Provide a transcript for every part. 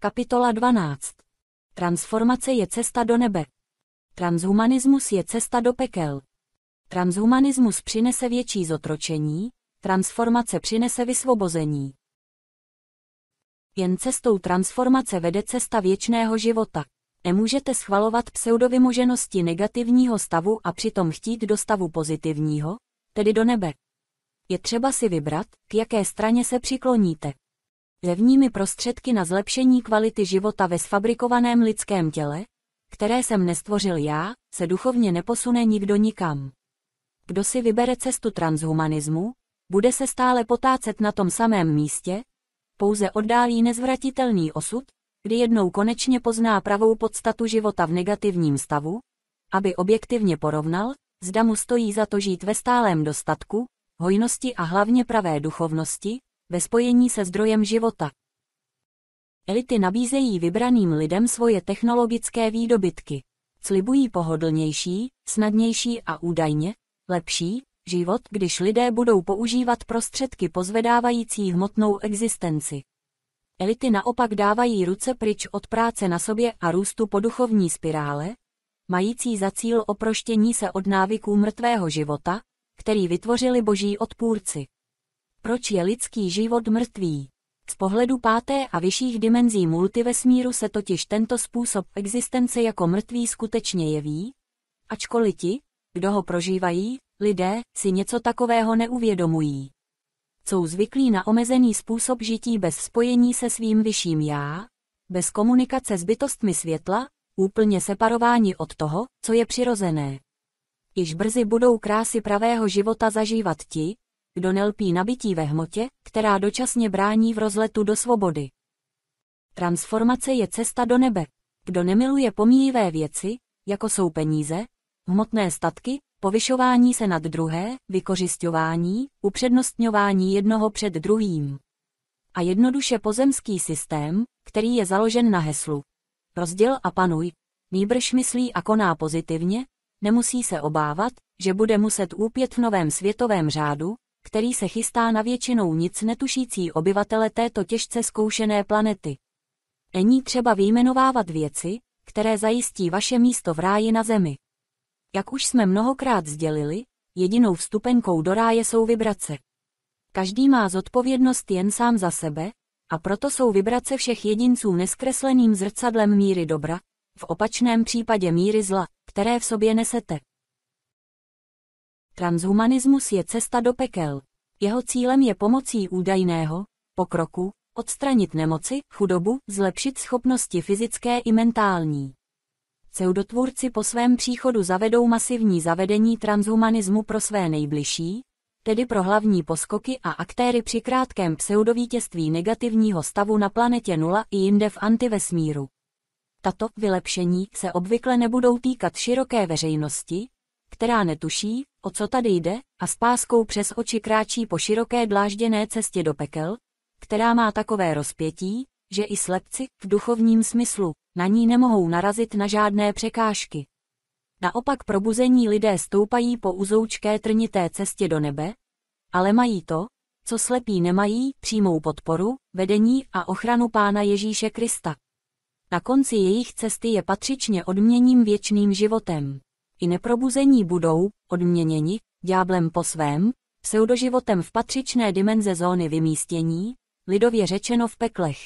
Kapitola 12. Transformace je cesta do nebe. Transhumanismus je cesta do pekel. Transhumanismus přinese větší zotročení, transformace přinese vysvobození. Jen cestou transformace vede cesta věčného života. Nemůžete schvalovat pseudovymoženosti negativního stavu a přitom chtít do stavu pozitivního, tedy do nebe. Je třeba si vybrat, k jaké straně se přikloníte levními prostředky na zlepšení kvality života ve sfabrikovaném lidském těle, které jsem nestvořil já, se duchovně neposune nikdo nikam. Kdo si vybere cestu transhumanismu, bude se stále potácet na tom samém místě, pouze oddálí nezvratitelný osud, kdy jednou konečně pozná pravou podstatu života v negativním stavu, aby objektivně porovnal, zda mu stojí za to žít ve stálém dostatku, hojnosti a hlavně pravé duchovnosti, ve spojení se zdrojem života. Elity nabízejí vybraným lidem svoje technologické výdobytky. Slibují pohodlnější, snadnější a údajně lepší život, když lidé budou používat prostředky pozvedávající hmotnou existenci. Elity naopak dávají ruce pryč od práce na sobě a růstu po duchovní spirále, mající za cíl oproštění se od návyků mrtvého života, který vytvořili boží odpůrci. Proč je lidský život mrtvý? Z pohledu páté a vyšších dimenzí multivesmíru se totiž tento způsob existence jako mrtvý skutečně jeví, ačkoliv ti, kdo ho prožívají, lidé si něco takového neuvědomují. Jsou zvyklí na omezený způsob žití bez spojení se svým vyšším já, bez komunikace s bytostmi světla, úplně separováni od toho, co je přirozené. Již brzy budou krásy pravého života zažívat ti, kdo nelpí nabití ve hmotě, která dočasně brání v rozletu do svobody. Transformace je cesta do nebe. Kdo nemiluje pomíjivé věci, jako jsou peníze, hmotné statky, povyšování se nad druhé, vykořišťování, upřednostňování jednoho před druhým. A jednoduše pozemský systém, který je založen na heslu. Rozděl a panuj. Nýbrž myslí a koná pozitivně, nemusí se obávat, že bude muset úpět v novém světovém řádu, který se chystá na většinou nic netušící obyvatele této těžce zkoušené planety. Není třeba vyjmenovávat věci, které zajistí vaše místo v ráji na Zemi. Jak už jsme mnohokrát sdělili, jedinou vstupenkou do ráje jsou vibrace. Každý má zodpovědnost jen sám za sebe, a proto jsou vibrace všech jedinců neskresleným zrcadlem míry dobra, v opačném případě míry zla, které v sobě nesete. Transhumanismus je cesta do pekel. Jeho cílem je pomocí údajného pokroku odstranit nemoci, chudobu, zlepšit schopnosti fyzické i mentální. Pseudotvůrci po svém příchodu zavedou masivní zavedení transhumanismu pro své nejbližší, tedy pro hlavní poskoky a aktéry při krátkém pseudovítězství negativního stavu na planetě nula i jinde v antivesmíru. Tato vylepšení se obvykle nebudou týkat široké veřejnosti, která netuší, o co tady jde, a s páskou přes oči kráčí po široké dlážděné cestě do pekel, která má takové rozpětí, že i slepci, v duchovním smyslu, na ní nemohou narazit na žádné překážky. Naopak probuzení lidé stoupají po uzoučké trnité cestě do nebe, ale mají to, co slepí nemají, přímou podporu, vedení a ochranu Pána Ježíše Krista. Na konci jejich cesty je patřičně odměním věčným životem i neprobuzení budou, odměněni, dňáblem po svém, pseudoživotem v patřičné dimenze zóny vymístění, lidově řečeno v peklech.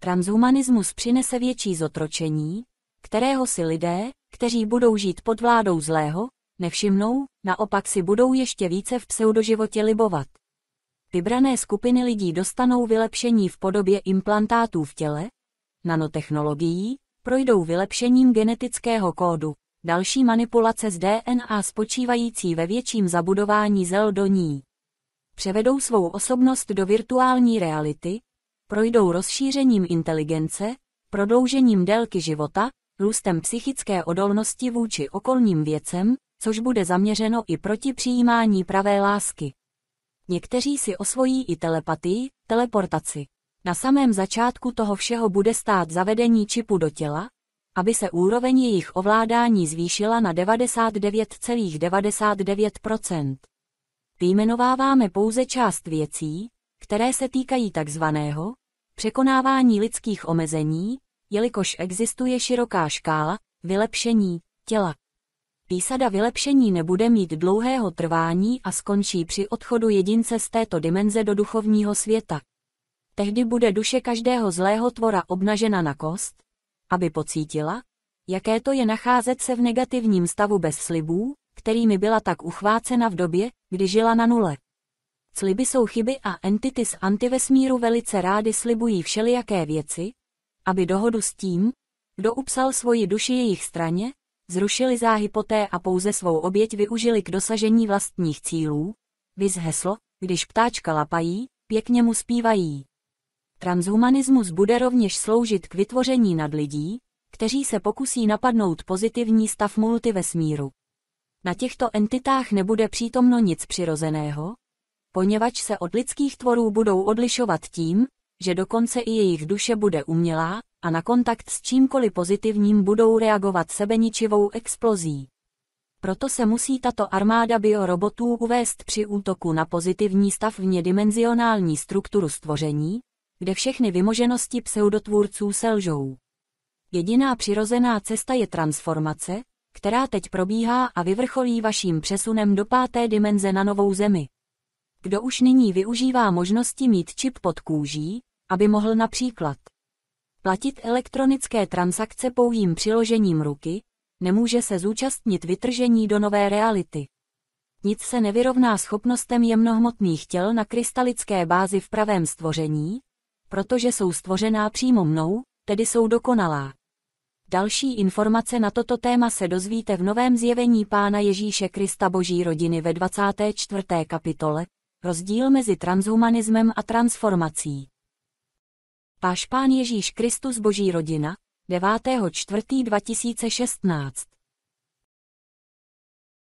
Transhumanismus přinese větší zotročení, kterého si lidé, kteří budou žít pod vládou zlého, nevšimnou, naopak si budou ještě více v pseudoživotě libovat. Vybrané skupiny lidí dostanou vylepšení v podobě implantátů v těle, nanotechnologií, projdou vylepšením genetického kódu. Další manipulace s DNA spočívající ve větším zabudování zel do ní. Převedou svou osobnost do virtuální reality, projdou rozšířením inteligence, prodloužením délky života, růstem psychické odolnosti vůči okolním věcem, což bude zaměřeno i proti přijímání pravé lásky. Někteří si osvojí i telepatii, teleportaci. Na samém začátku toho všeho bude stát zavedení čipu do těla, aby se úroveň jejich ovládání zvýšila na 99,99%. Vyjmenováváme pouze část věcí, které se týkají takzvaného překonávání lidských omezení, jelikož existuje široká škála vylepšení těla. Písada vylepšení nebude mít dlouhého trvání a skončí při odchodu jedince z této dimenze do duchovního světa. Tehdy bude duše každého zlého tvora obnažena na kost, aby pocítila, jaké to je nacházet se v negativním stavu bez slibů, kterými byla tak uchvácena v době, kdy žila na nule. Sliby jsou chyby a entity z antivesmíru velice rády slibují všelijaké věci, aby dohodu s tím, kdo upsal svoji duši jejich straně, zrušili poté a pouze svou oběť využili k dosažení vlastních cílů, vyz heslo, když ptáčka lapají, pěkně mu zpívají. Transhumanismus bude rovněž sloužit k vytvoření nadlidí, kteří se pokusí napadnout pozitivní stav multivesmíru. Na těchto entitách nebude přítomno nic přirozeného, poněvadž se od lidských tvorů budou odlišovat tím, že dokonce i jejich duše bude umělá a na kontakt s čímkoliv pozitivním budou reagovat sebeničivou explozí. Proto se musí tato armáda biorobotů uvést při útoku na pozitivní stav vnědimenzionální strukturu stvoření, kde všechny vymoženosti pseudotvůrců selžou. Jediná přirozená cesta je transformace, která teď probíhá a vyvrcholí vaším přesunem do páté dimenze na novou zemi. Kdo už nyní využívá možnosti mít čip pod kůží, aby mohl například platit elektronické transakce pouhým přiložením ruky, nemůže se zúčastnit vytržení do nové reality. Nic se nevyrovná schopnostem jemnohmotných těl na krystalické bázi v pravém stvoření, protože jsou stvořená přímo mnou, tedy jsou dokonalá. Další informace na toto téma se dozvíte v novém zjevení Pána Ježíše Krista Boží rodiny ve 24. kapitole, rozdíl mezi transhumanismem a transformací. Páš Pán Ježíš Kristus Boží rodina, 9. 4. 2016